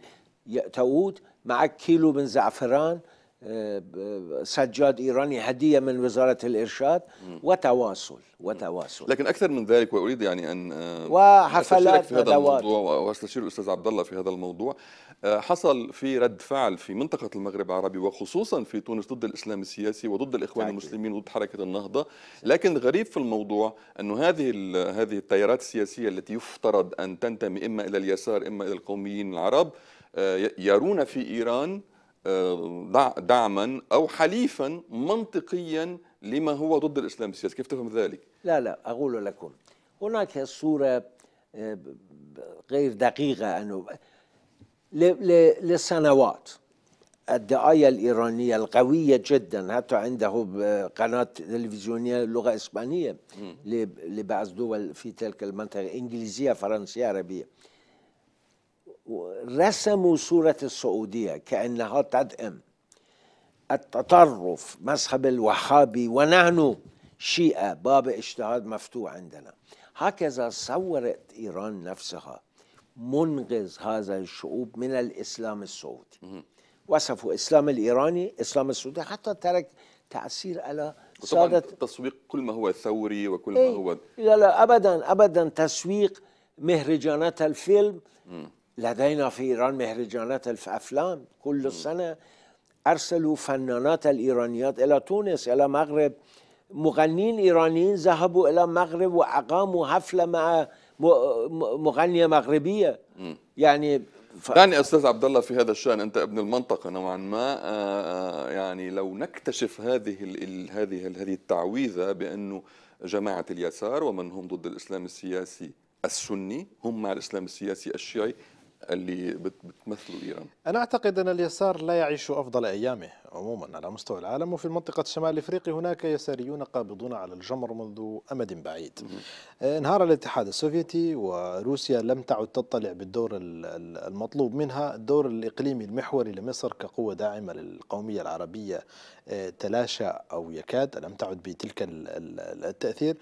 تقود معك كيلو من زعفران آه، سجاد ايراني هديه من وزاره الارشاد وتواصل وتواصل لكن اكثر من ذلك واريد يعني ان آه، وحفلات في هذا الموضوع واستشير الاستاذ عبد الله في هذا الموضوع آه، حصل في رد فعل في منطقه المغرب العربي وخصوصا في تونس ضد الاسلام السياسي وضد الاخوان المسلمين وضد حركه النهضه لكن غريب في الموضوع انه هذه هذه التيارات السياسيه التي يفترض ان تنتمي اما الى اليسار اما الى القوميين العرب يرون في ايران آه، دعما او حليفا منطقيا لما هو ضد الاسلام السياسي، كيف تفهم ذلك؟ لا لا اقول لكم هناك صوره آه، غير دقيقه انه لسنوات الدعاية الإيرانية القوية جدا حتى عنده آه، قناة تلفزيونية لغة إسبانية لبعض دول في تلك المنطقة إنجليزية فرنسية عربية رسموا صورة السعودية كأنها تدعم التطرف مذهب الوهابي ونحن شيئة باب اجتهاد مفتوح عندنا هكذا صورت إيران نفسها منقذ هذا الشعوب من الإسلام السعودي وصفوا الإسلام الإيراني إسلام السعودي حتى ترك تأثير على سادة تسويق كل ما هو ثوري وكل ما إيه. هو لا لا أبدا أبدا تسويق مهرجانات الفيلم لدينا في إيران مهرجانات الأفلام كل السنة أرسلوا فنانات الإيرانيات إلى تونس إلى المغرب مغنين إيرانيين ذهبوا إلى المغرب وأقاموا حفلة مع مغنية مغربية يعني ف... يعني استاذ عبد الله في هذا الشان انت ابن المنطقه نوعا ما آه، آه، يعني لو نكتشف هذه هذه هذه التعويذه بانه جماعه اليسار ومن هم ضد الاسلام السياسي السني هم مع الاسلام السياسي الشيعي اللي بتمثلوا ايران؟ انا اعتقد ان اليسار لا يعيش افضل ايامه عموما على مستوى العالم وفي منطقه شمال افريقيا هناك يساريون قابضون على الجمر منذ امد بعيد. آه، انهار الاتحاد السوفيتي وروسيا لم تعد تطلع بالدور المطلوب منها، الدور الاقليمي المحوري لمصر كقوه داعمه للقوميه العربيه آه، تلاشى او يكاد لم تعد بتلك التاثير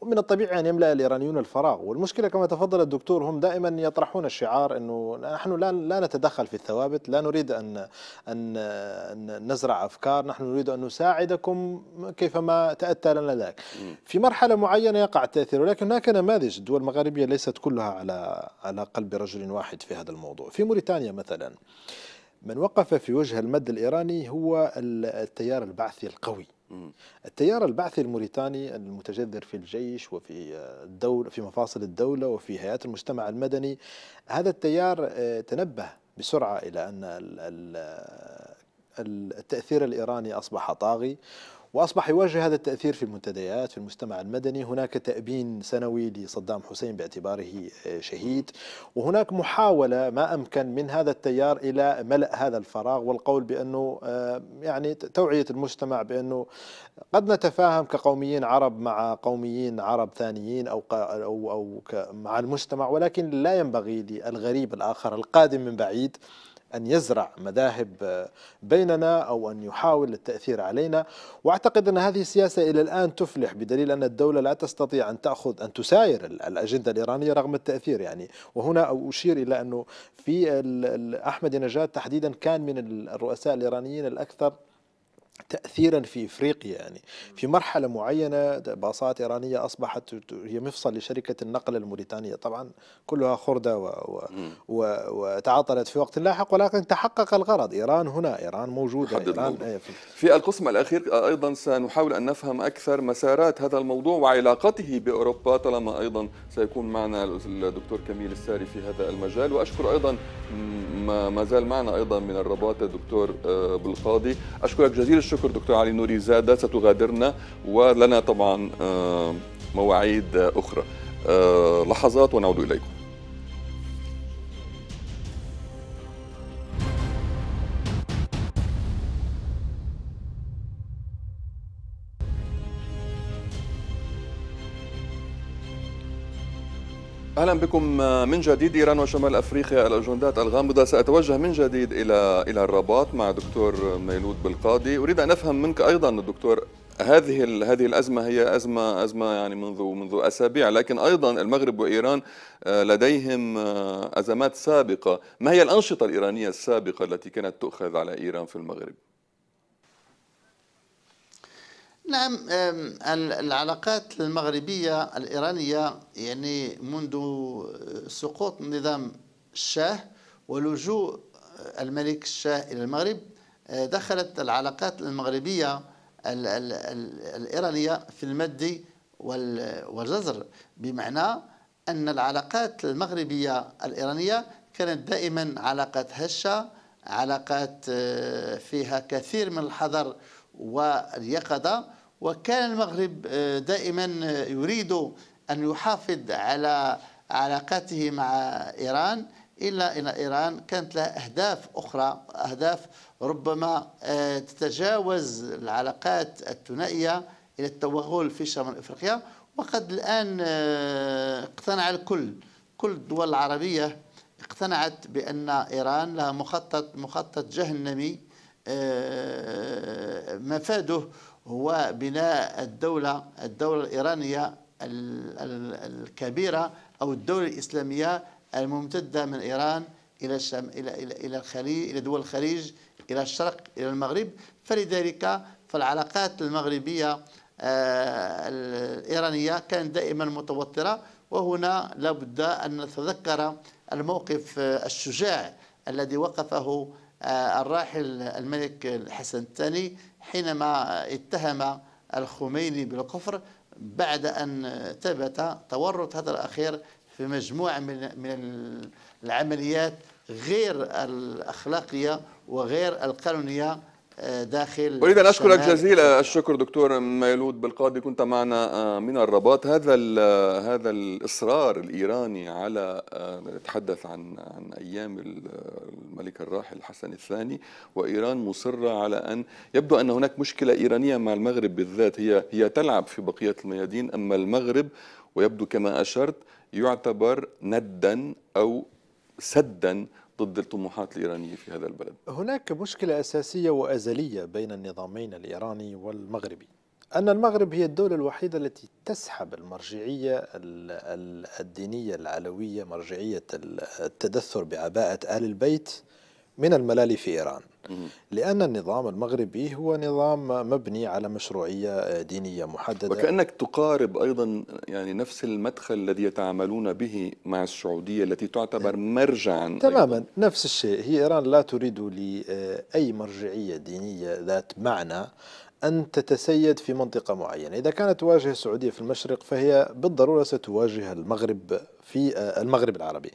ومن الطبيعي أن يملأ الإيرانيون الفراغ والمشكلة كما تفضل الدكتور هم دائما يطرحون الشعار أنه نحن لا, لا نتدخل في الثوابت لا نريد أن, أن, نزرع أفكار نحن نريد أن نساعدكم كيفما تأتى لنا ذلك في مرحلة معينة يقع التأثير ولكن هناك نماذج الدول المغاربية ليست كلها على, على قلب رجل واحد في هذا الموضوع في موريتانيا مثلا من وقف في وجه المد الإيراني هو التيار البعثي القوي التيار البعثي الموريتاني المتجذر في الجيش وفي الدولة في مفاصل الدولة وفي هيئات المجتمع المدني هذا التيار آه، تنبه بسرعة إلى أن التأثير الإيراني أصبح طاغي وأصبح يواجه هذا التأثير في المنتديات في المجتمع المدني هناك تأبين سنوي لصدام حسين باعتباره آه، شهيد وهناك محاولة ما أمكن من هذا التيار إلى ملأ هذا الفراغ والقول بأنه آه، يعني توعية المجتمع بأنه قد نتفاهم كقوميين عرب مع قوميين عرب ثانيين أو أو أو مع المجتمع ولكن لا ينبغي للغريب الآخر القادم من بعيد أن يزرع مذاهب آه، بيننا أو أن يحاول التأثير علينا وأعتقد أن هذه السياسة إلى الآن تفلح بدليل أن الدولة لا تستطيع أن تأخذ أن تساير الأجندة الإيرانية رغم التأثير يعني وهنا أشير إلى أنه في أحمد نجاد تحديدا كان من الرؤساء الإيرانيين الأكثر تاثيرا في افريقيا يعني في مرحله معينه باصات ايرانيه اصبحت هي مفصل لشركه النقل الموريتانيه طبعا كلها خرده و و و وتعطلت في وقت لاحق ولكن تحقق الغرض ايران هنا ايران موجوده إيران في القسم الاخير آه، ايضا سنحاول ان نفهم اكثر مسارات هذا الموضوع وعلاقته باوروبا طالما ايضا سيكون معنا الدكتور كميل الساري في هذا المجال واشكر ايضا ما زال معنا ايضا من الرباط الدكتور آه، بالقاضي اشكرك جزيلا الشكر دكتور علي نوري زادة ستغادرنا ولنا طبعا آه، مواعيد أخرى آه، لحظات ونعود إليكم اهلا بكم من جديد ايران وشمال افريقيا الاجندات الغامضه ساتوجه من جديد الى الى الرباط مع دكتور ميلود بالقاضي اريد ان افهم منك ايضا دكتور هذه هذه الازمه هي ازمه ازمه يعني منذ منذ اسابيع لكن ايضا المغرب وايران آه، لديهم آه، ازمات سابقه ما هي الانشطه الايرانيه السابقه التي كانت تؤخذ على ايران في المغرب نعم العلاقات المغربية الإيرانية يعني منذ آه، سقوط نظام الشاه ولجوء آه، الملك الشاه إلى المغرب آه، دخلت العلاقات المغربية الإيرانية في المد والجزر بمعنى أن العلاقات المغربية الإيرانية كانت دائما علاقات هشة علاقات فيها كثير من الحذر واليقظة وكان المغرب آه، دائما آه، يريد أن يحافظ على علاقاته مع إيران إلا أن إيران كانت لها أهداف أخرى أهداف ربما آه، تتجاوز العلاقات الثنائية إلى التوغل في شمال إفريقيا وقد الآن اقتنع الكل كل الدول العربية اقتنعت بأن إيران لها مخطط مخطط جهنمي مفاده هو بناء الدولة الدولة الإيرانية الكبيرة أو الدولة الإسلامية الممتدة من إيران إلى الشام إلى إلى إلى الخليج إلى دول الخليج إلى الشرق إلى المغرب فلذلك فالعلاقات المغربية آه، الإيرانية كانت دائما متوترة وهنا لابد أن نتذكر الموقف آه، الشجاع الذي وقفه آه، الراحل الملك الحسن الثاني حينما اتهم الخميني بالكفر بعد أن ثبت تورط هذا الأخير في مجموعة من العمليات غير الأخلاقية وغير القانونية داخل أريد أن أشكرك جزيل الشكر دكتور ميلود بالقاضي كنت معنا آه، من الرباط هذا آه، هذا الإصرار الإيراني على آه، نتحدث عن عن أيام الملك الراحل حسن الثاني وإيران مصرة على أن يبدو أن هناك مشكلة إيرانية مع المغرب بالذات هي هي تلعب في بقية الميادين أما المغرب ويبدو كما أشرت يعتبر ندا أو سدا ضد الطموحات الإيرانية في هذا البلد هناك مشكلة أساسية وأزلية بين النظامين الإيراني والمغربي أن المغرب هي الدولة الوحيدة التي تسحب المرجعية الدينية العلوية مرجعية التدثر بعباءة آل البيت من الملالي في إيران لأن النظام المغربي هو نظام مبني على مشروعية دينية محددة وكأنك تقارب أيضا يعني نفس المدخل الذي يتعاملون به مع السعودية التي تعتبر يعني مرجعا تماما أيضاً. نفس الشيء هي إيران لا تريد لأي مرجعية دينية ذات معنى أن تتسيد في منطقة معينة إذا كانت تواجه السعودية في المشرق فهي بالضرورة ستواجه المغرب في آه، المغرب العربي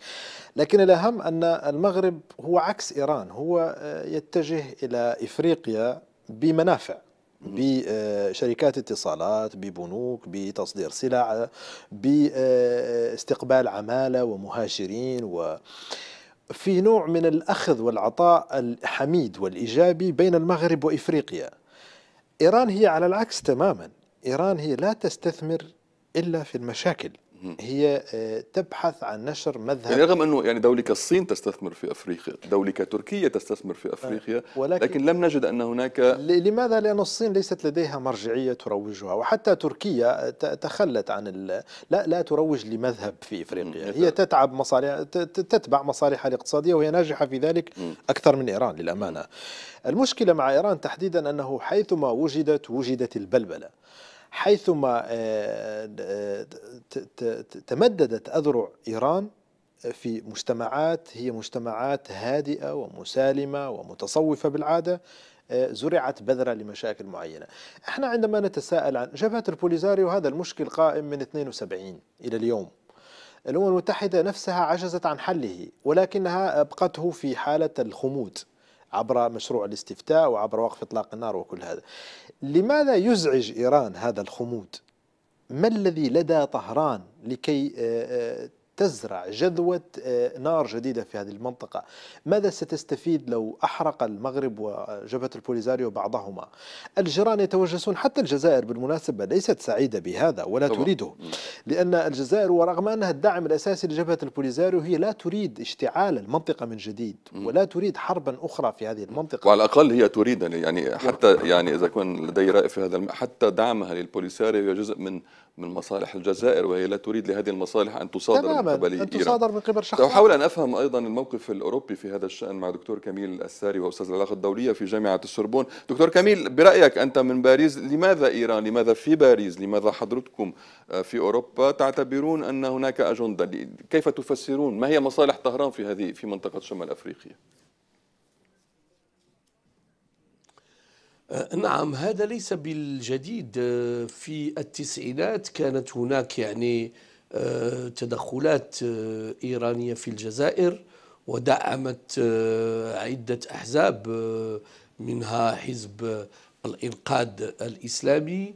لكن الأهم أن المغرب هو عكس إيران هو آه، يتجه إلى إفريقيا بمنافع بشركات آه، اتصالات ببنوك بتصدير سلع باستقبال عماله ومهاجرين و في نوع من الاخذ والعطاء الحميد والايجابي بين المغرب وافريقيا. ايران هي على العكس تماما، ايران هي لا تستثمر الا في المشاكل. هي آه، تبحث عن نشر مذهب يعني رغم انه يعني دوله كالصين تستثمر في افريقيا، دوله كتركيا تستثمر في افريقيا آه، ولكن لكن لم نجد ان هناك لماذا؟ لان الصين ليست لديها مرجعيه تروجها وحتى تركيا تخلت عن ال... لا لا تروج لمذهب في افريقيا، هي تتعب مصالح تتبع مصالحها الاقتصاديه وهي ناجحه في ذلك اكثر من ايران للامانه. المشكله مع ايران تحديدا انه حيثما وجدت وجدت البلبله. حيثما آه، آه، تمددت أذرع إيران آه، في مجتمعات هي مجتمعات هادئة ومسالمة ومتصوفة بالعادة زرعت بذرة لمشاكل معينة احنا عندما نتساءل عن جبهة البوليزاريو هذا المشكل قائم من 72 إلى اليوم الأمم المتحدة نفسها عجزت عن حله ولكنها أبقته في حالة الخمود عبر مشروع الاستفتاء وعبر وقف اطلاق النار وكل هذا. لماذا يزعج ايران هذا الخمود؟ ما الذي لدى طهران لكي آه، آه، تزرع جذوة آه، نار جديدة في هذه المنطقة ماذا ستستفيد لو أحرق المغرب وجبهة البوليزاريو بعضهما الجيران يتوجسون حتى الجزائر بالمناسبة ليست سعيدة بهذا ولا طبعا. تريده لأن الجزائر ورغم أنها الدعم الأساسي لجبهة البوليزاريو هي لا تريد اشتعال المنطقة من جديد ولا تريد حربا أخرى في هذه المنطقة وعلى الأقل هي تريد يعني حتى يعني إذا كان لدي رأي في هذا حتى دعمها للبوليساريو جزء من من مصالح الجزائر وهي لا تريد لهذه المصالح ان تصادر من قبل ان تصادر من قبل شخص احاول ان افهم ايضا الموقف الاوروبي في هذا الشان مع دكتور كميل الساري واستاذ العلاقه الدوليه في جامعه السربون دكتور كميل برايك انت من باريس لماذا ايران لماذا في باريس لماذا حضرتكم آه، في اوروبا تعتبرون ان هناك اجنده كيف تفسرون ما هي مصالح طهران في هذه في منطقه شمال افريقيا آه، نعم هذا ليس بالجديد آه، في التسعينات كانت هناك يعني آه، تدخلات إيرانية في الجزائر ودعمت عدة أحزاب منها حزب الإنقاذ الإسلامي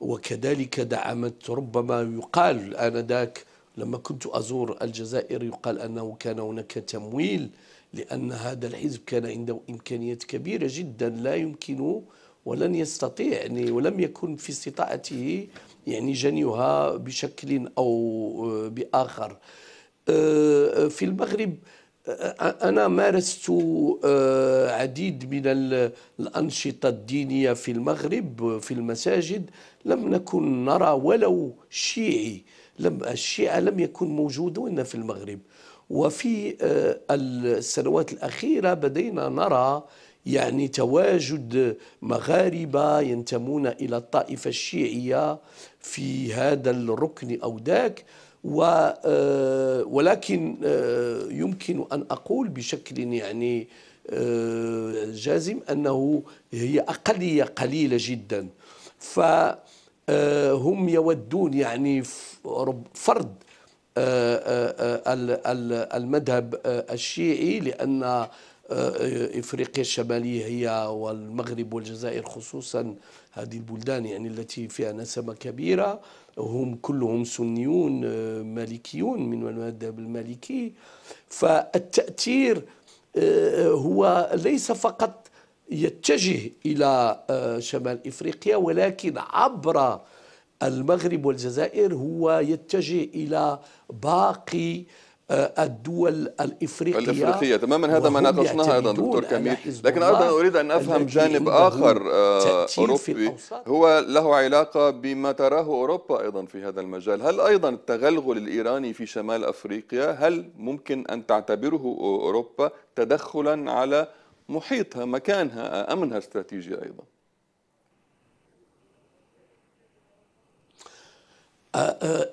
وكذلك دعمت ربما يقال آنذاك لما كنت أزور الجزائر يقال أنه كان هناك تمويل لأن هذا الحزب كان عنده إمكانيات كبيرة جدا لا يمكن ولن يستطيع يعني ولم يكن في استطاعته يعني جنيها بشكل أو بآخر آه، في المغرب آه، أنا مارست آه، عديد من الأنشطة الدينية في المغرب في المساجد لم نكن نرى ولو شيعي لم الشيعة لم يكن موجودون في المغرب وفي آه، السنوات الأخيرة بدينا نرى يعني تواجد مغاربة ينتمون إلى الطائفة الشيعية في هذا الركن أو ذاك آه، ولكن آه، يمكن أن أقول بشكل يعني جازم أنه هي أقلية قليلة جدا فهم يودون يعني في فرض آه، آه، آه، المذهب الشيعي لأن افريقيا الشماليه هي والمغرب والجزائر خصوصا هذه البلدان يعني التي فيها نسمه كبيره هم كلهم سنيون مالكيون من المذهب المالكي فالتاثير هو ليس فقط يتجه الى شمال افريقيا ولكن عبر المغرب والجزائر هو يتجه إلى باقي آه، الدول الافريقيه الافريقيه تماما هذا ما ناقشناه ايضا دكتور كميل لكن ايضا اريد ان افهم جانب اخر آه، اوروبي هو له علاقه بما تراه اوروبا ايضا في هذا المجال، هل ايضا التغلغل الايراني في شمال افريقيا هل ممكن ان تعتبره اوروبا تدخلا على محيطها مكانها امنها استراتيجي ايضا؟ آه، آه،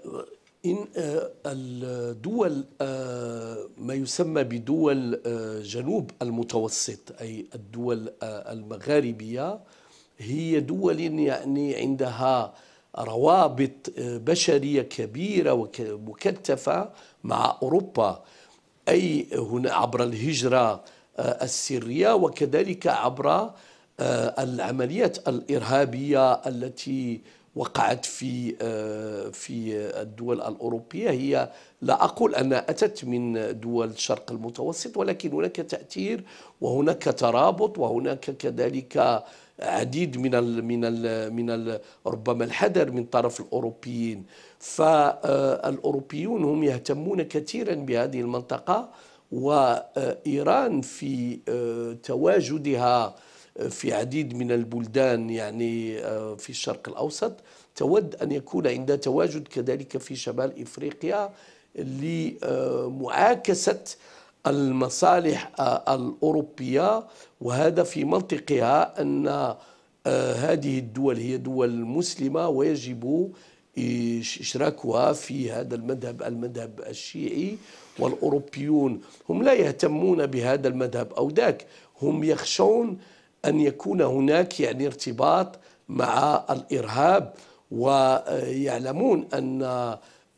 إن آه، الدول ما يسمى بدول جنوب المتوسط أي الدول المغاربية هي دول يعني عندها روابط بشرية كبيرة ومكثفة مع أوروبا أي هنا عبر الهجرة السرية وكذلك عبر العمليات الإرهابية التي وقعت في آه، في الدول الأوروبية هي لا أقول أنها أتت من دول الشرق المتوسط ولكن هناك تأثير وهناك ترابط وهناك كذلك عديد من الـ من الـ من الـ ربما الحذر من طرف الاوروبيين فالاوروبيون هم يهتمون كثيرا بهذه المنطقه وايران في آه، تواجدها في عديد من البلدان يعني آه، في الشرق الأوسط تود أن يكون عندها تواجد كذلك في شمال إفريقيا لمعاكسة المصالح آه، الأوروبية وهذا في منطقها أن آه، هذه الدول هي دول مسلمة ويجب اشراكها في هذا المذهب المذهب الشيعي والاوروبيون هم لا يهتمون بهذا المذهب او ذاك هم يخشون أن يكون هناك يعني ارتباط مع الإرهاب ويعلمون أن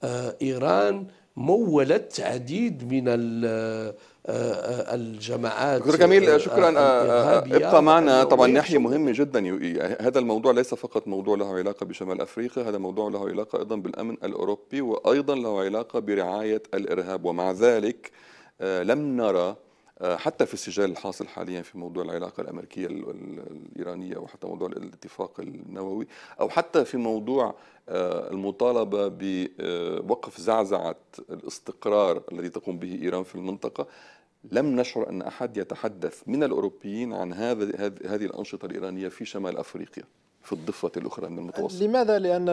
آه، إيران مولت عديد من آه، آه، الجماعات دكتور جميل شكرا ابقى يعني. معنا طبعا ناحيه مهمه جدا هذا الموضوع ليس فقط موضوع له علاقه بشمال افريقيا هذا موضوع له علاقه ايضا بالامن الاوروبي وايضا له علاقه برعايه الارهاب ومع ذلك لم نرى آه، حتى في السجال الحاصل حاليا في موضوع العلاقه الامريكيه الايرانيه وحتى موضوع الاتفاق النووي او حتى في موضوع آه، المطالبه بوقف زعزعه الاستقرار الذي تقوم به ايران في المنطقه لم نشعر ان احد يتحدث من الاوروبيين عن هذا هذه الانشطه الايرانيه في شمال افريقيا في الضفة الأخرى من المتوسط لماذا؟ لأن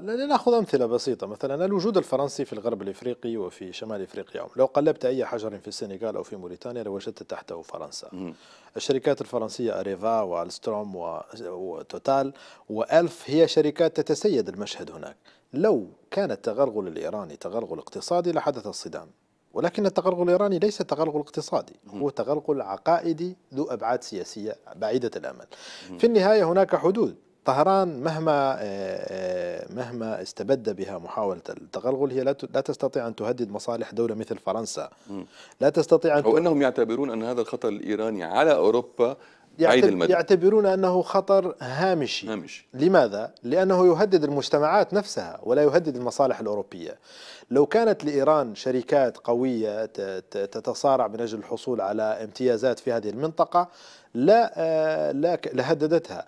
لنأخذ أمثلة بسيطة مثلا الوجود الفرنسي في الغرب الإفريقي وفي شمال إفريقيا لو قلبت أي حجر في السنغال أو في موريتانيا لوجدت تحته فرنسا م. الشركات الفرنسية أريفا والستروم وتوتال وألف هي شركات تتسيد المشهد هناك لو كان التغلغل الإيراني تغلغل اقتصادي لحدث الصدام ولكن التغلغل الإيراني ليس تغلغل اقتصادي هو تغلغل عقائدي ذو أبعاد سياسية بعيدة الأمل في النهاية هناك حدود طهران مهما آه، آه، مهما استبد بها محاولة التغلغل هي لا تستطيع أن تهدد مصالح دولة مثل فرنسا لا تستطيع أن أو أنهم يعتبرون أن هذا الخطر الإيراني على أوروبا بعيد المدى يعتبرون أنه خطر هامشي هامشي لماذا؟ لأنه يهدد المجتمعات نفسها ولا يهدد المصالح الأوروبية لو كانت لإيران شركات قوية تتصارع من أجل الحصول على امتيازات في هذه المنطقة لا آه، لا لهددتها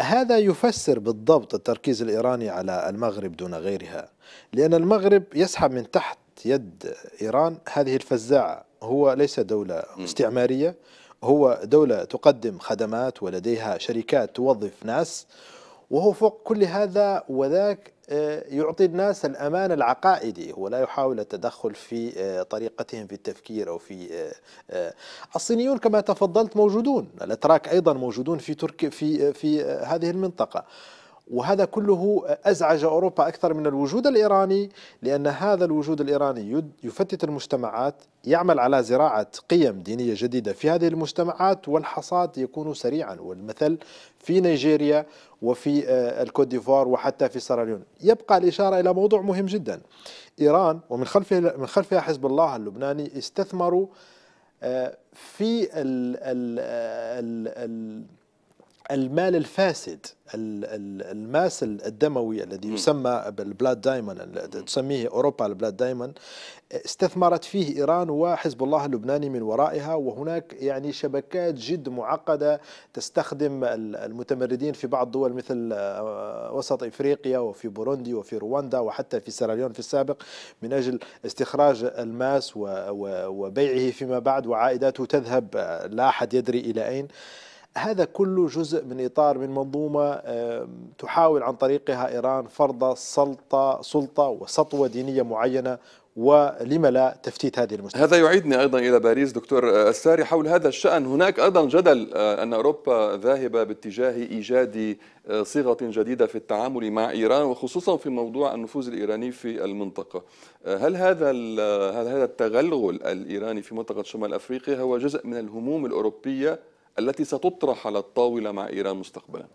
هذا يفسر بالضبط التركيز الإيراني على المغرب دون غيرها لأن المغرب يسحب من تحت يد إيران هذه الفزاعة هو ليس دولة استعمارية هو دولة تقدم خدمات ولديها شركات توظف ناس وهو فوق كل هذا وذاك آه، يعطي الناس الأمان العقائدي هو لا يحاول التدخل في آه، طريقتهم في التفكير أو في آه، الصينيون كما تفضلت موجودون الأتراك أيضا موجودون في تركيا في في هذه المنطقة وهذا كله أزعج أوروبا أكثر من الوجود الإيراني لأن هذا الوجود الإيراني يفتت المجتمعات يعمل على زراعة قيم دينية جديدة في هذه المجتمعات والحصاد يكون سريعا والمثل في نيجيريا وفي آه، الكوت ديفوار وحتى في سيراليون يبقى الإشارة إلى موضوع مهم جدا إيران ومن خلفها, من خلفها حزب الله اللبناني استثمروا آه، في ال ال ال ال المال الفاسد الماس الدموي الذي يسمى بالبلاد دايموند تسميه اوروبا البلاد دايموند استثمرت فيه ايران وحزب الله اللبناني من ورائها وهناك يعني شبكات جد معقده تستخدم المتمردين في بعض الدول مثل آه، وسط افريقيا وفي بوروندي وفي رواندا وحتى في سيراليون في السابق من اجل استخراج الماس وبيعه فيما بعد وعائداته تذهب آه، لا احد يدري الى اين هذا كله جزء من إطار من منظومة تحاول عن طريقها إيران فرض سلطة سلطة وسطوة دينية معينة ولم لا تفتيت هذه المشكلة هذا يعيدني أيضا إلى باريس دكتور الساري حول هذا الشأن هناك أيضا جدل آه، أن أوروبا ذاهبة باتجاه إيجاد آه، صيغة جديدة في التعامل مع إيران وخصوصا في موضوع النفوذ الإيراني في المنطقة آه، هل هذا هل هذا التغلغل الإيراني في منطقة شمال أفريقيا هو جزء من الهموم الأوروبية التي ستطرح على الطاولة مع إيران مستقبلا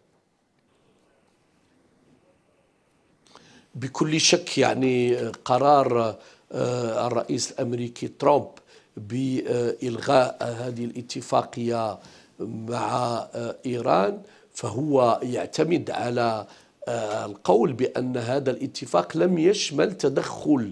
بكل شك يعني قرار آه، الرئيس الأمريكي ترامب بإلغاء هذه الاتفاقية مع آه، إيران فهو يعتمد على آه، القول بأن هذا الاتفاق لم يشمل تدخل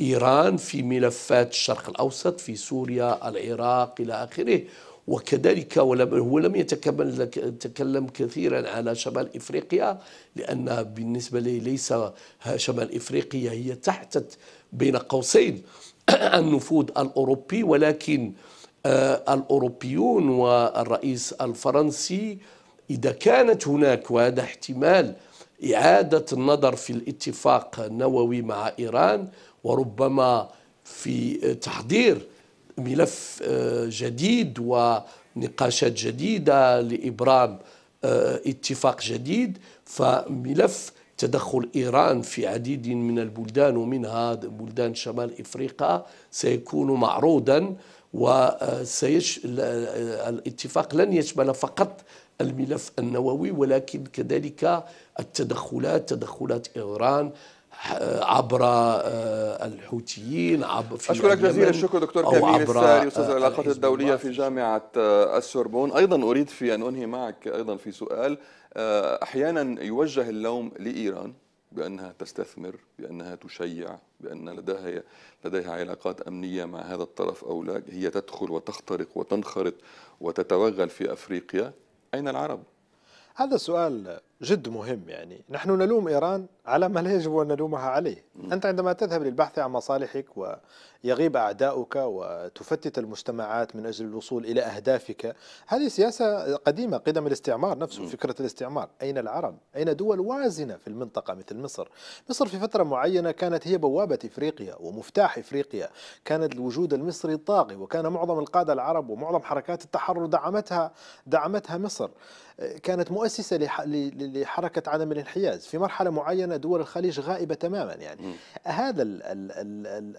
إيران في ملفات الشرق الأوسط في سوريا العراق إلى آخره وكذلك ولم هو لم يتكلم كثيرا على شمال افريقيا لان بالنسبه لي ليس شمال افريقيا هي تحت بين قوسين *clears throat* النفوذ الاوروبي ولكن آه، الاوروبيون والرئيس الفرنسي اذا كانت هناك وهذا احتمال اعاده النظر في الاتفاق النووي مع ايران وربما في تحضير ملف آه، جديد ونقاشات جديدة لإبرام آه، اتفاق جديد فملف تدخل إيران في عديد من البلدان ومنها بلدان شمال إفريقيا سيكون معروضا وسيش آه، الاتفاق لن يشمل فقط الملف النووي ولكن كذلك التدخلات تدخلات إيران عبر آه، الحوثيين عبر في اشكرك جزيل الشكر دكتور كميل الساري استاذ آه، العلاقات الدوليه في جامعه آه، السوربون ايضا اريد في ان انهي معك ايضا في سؤال احيانا يوجه اللوم لايران بانها تستثمر بانها تشيع بان لديها لديها علاقات امنيه مع هذا الطرف او لا هي تدخل وتخترق وتنخرط وتتوغل في افريقيا اين العرب هذا سؤال جد مهم يعني نحن نلوم إيران على ما لا يجب أن نلومها عليه أنت عندما تذهب للبحث عن مصالحك ويغيب أعداؤك وتفتت المجتمعات من أجل الوصول إلى أهدافك هذه سياسة قديمة قدم الاستعمار نفسه فكرة الاستعمار أين العرب؟ أين دول وازنة في المنطقة مثل مصر؟ مصر في فترة معينة كانت هي بوابة إفريقيا ومفتاح إفريقيا كانت الوجود المصري الطاغي وكان معظم القادة العرب ومعظم حركات التحرر دعمتها دعمتها مصر كانت مؤسسة لحركة عدم الانحياز في مرحلة معينة دول الخليج غائبة تماما يعني م. هذا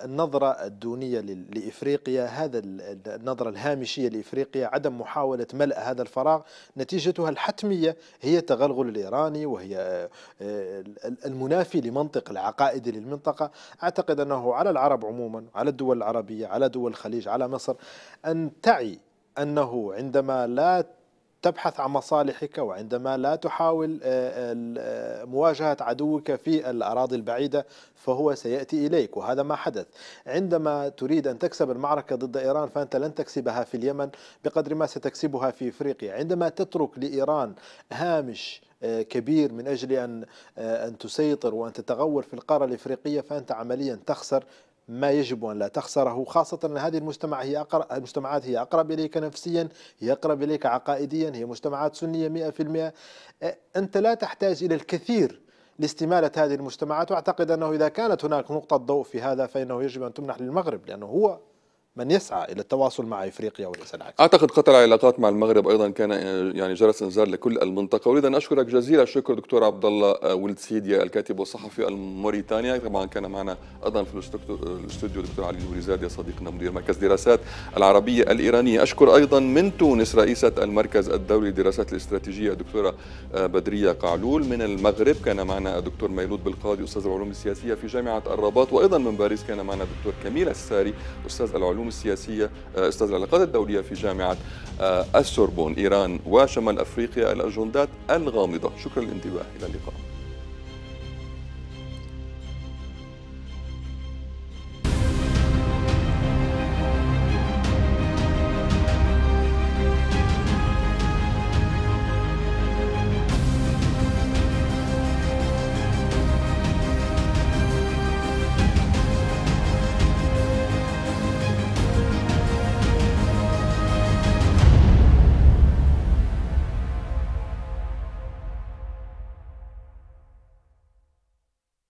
النظرة الدونية لإفريقيا هذا النظرة الهامشية لإفريقيا عدم محاولة ملء هذا الفراغ نتيجتها الحتمية هي التغلغل الإيراني وهي آه، المنافي لمنطق العقائدي للمنطقة أعتقد أنه على العرب عموما على الدول العربية على دول الخليج على مصر أن تعي أنه عندما لا تبحث عن مصالحك وعندما لا تحاول آه، آه، آه، مواجهة عدوك في الأراضي البعيدة فهو سيأتي إليك وهذا ما حدث عندما تريد أن تكسب المعركة ضد إيران فأنت لن تكسبها في اليمن بقدر ما ستكسبها في إفريقيا عندما تترك لإيران هامش كبير من اجل ان ان تسيطر وان تتغور في القاره الافريقيه فانت عمليا تخسر ما يجب أن لا تخسره خاصة أن هذه المجتمع هي أقرب المجتمعات هي أقرب إليك نفسيا هي أقرب إليك عقائديا هي مجتمعات سنية 100% إيه، أنت لا تحتاج إلى الكثير لاستمالة هذه المجتمعات وأعتقد أنه إذا كانت هناك نقطة ضوء في هذا فإنه يجب أن تمنح للمغرب لأنه هو من يسعى الى التواصل مع افريقيا وليس العكس. اعتقد قطع العلاقات مع المغرب ايضا كان يعني جرس انذار لكل المنطقه، اريد ان اشكرك جزيل الشكر دكتور عبد الله آه، ولد سيديا الكاتب والصحفي الموريتاني، طبعا كان معنا ايضا في الاستوديو دكتور علي الوليزادي صديقنا مدير مركز دراسات العربيه الايرانيه، اشكر ايضا من تونس رئيسه المركز الدولي للدراسات الاستراتيجيه الدكتوره آه، بدريه قعلول، من المغرب كان معنا الدكتور ميلود بالقاضي استاذ العلوم السياسيه في جامعه الرباط، وايضا من باريس كان معنا الدكتور كميل الساري استاذ العلوم السياسية آه، أستاذ العلاقات الدولية في جامعة آه، السوربون إيران وشمال أفريقيا الأجندات الغامضة شكرا للانتباه إلى اللقاء